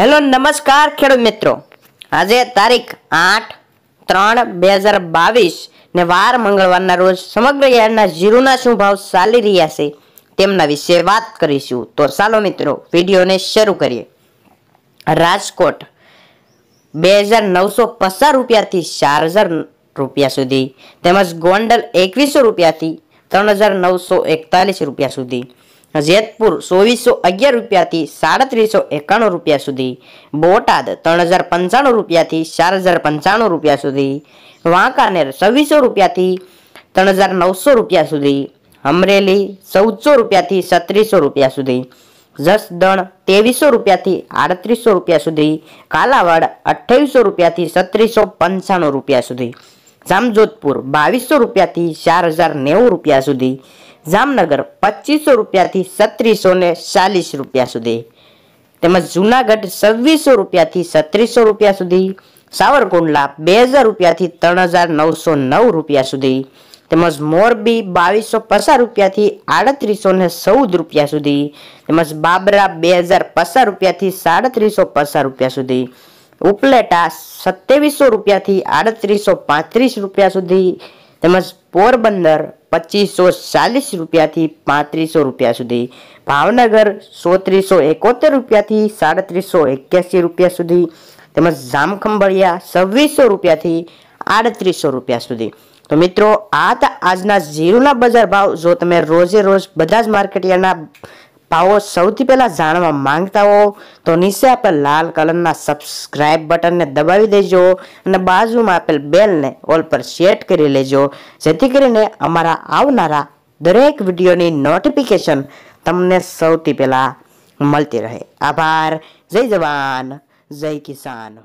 hello નમસ્કાર ખેડૂત મિત્રો આજે તારીખ આઠ ત્રણ બે હજાર બાવીસ ને વાર મંગળવારના રોજ સમગ્ર યાર્ડના જીરુના શું ભાવ ચાલી રહ્યા છે તેમના વિશે વાત કરીશું તો ચાલો મિત્રો વિડીયોને શરૂ કરીએ રાજકોટ બે હજાર નવસો પચાસ રૂપિયાથી ચાર હજાર રૂપિયા સુધી તેમજ ગોંડલ એકવીસો રૂપિયાથી ત્રણ હજાર નવસો એકતાલીસ રૂપિયા સુધી જેતપુર ચોવીસો અગિયાર રૂપિયાથી સાડત્રીસો એકાણું રૂપિયા સુધી બોટાદ ત્રણ હજાર પંચાણું રૂપિયાથી ચાર હજાર પંચાણું રૂપિયા સુધી વાંકાનેર છવ્વીસો રૂપિયાથી ત્રણ હજાર નવસો રૂપિયા સુધી અમરેલી ચૌદસો રૂપિયાથી છત્રીસો રૂપિયા સુધી જસદણ ત્રેવીસો રૂપિયાથી આડત્રીસો રૂપિયા સુધી કાલાવાડ અઠ્યાવીસો રૂપિયાથી છત્રીસો પંચાણું રૂપિયા સુધી જામજોધપુર બાવીસો રૂપિયાથી ચાર હજાર નેવું રૂપિયા સુધી જામનગર પચીસો રૂપિયાથી સત્રીસો ને ચાલીસ રૂપિયા સુધી તેમજ જુનાગઢ છવ્વીસો રૂપિયાથી સત્રીસો રૂપિયા સુધી સાવરકુંડલા બે હજાર રૂપિયાથી ત્રણ હજાર નવસો નવ રૂપિયા સુધી તેમજ મોરબી બાવીસો પચાસ રૂપિયાથી આડત્રીસો ને ચૌદ રૂપિયા સુધી તેમજ બાબરા બે હજાર પચાસ રૂપિયાથી સાડત્રીસો પચાસ રૂપિયા સુધી ઉપલેટા સત્યાવીસો રૂપિયાથી આડત્રીસો પાંત્રીસ રૂપિયા સુધી તેમજ પોરબંદર પચીસો ચાલીસ રૂપિયાથી પાંત્રીસો રૂપિયા સુધી ભાવનગર સોત્રીસો એકોતેર રૂપિયાથી સાડત્રીસો એક્યાસી રૂપિયા સુધી તેમજ જામખંભળિયા છવ્વીસો રૂપિયાથી આડત્રીસો રૂપિયા સુધી તો મિત્રો આ આજના જીરુના બજાર ભાવ જો તમે રોજે રોજ બધા જ માર્કેટિયાના પાવો સૌથી પહેલાં જાણવા માંગતા હો તો નીચે આપેલ લાલ કલરના સબસ્ક્રાઇબ બટનને દબાવી દેજો અને બાજુમાં આપેલ બેલને ઓલ પર સેટ કરી લેજો જેથી કરીને અમારા આવનારા દરેક વિડીયોની નોટિફિકેશન તમને સૌથી પહેલાં મળતી રહે આભાર જય જવાન જય કિસાન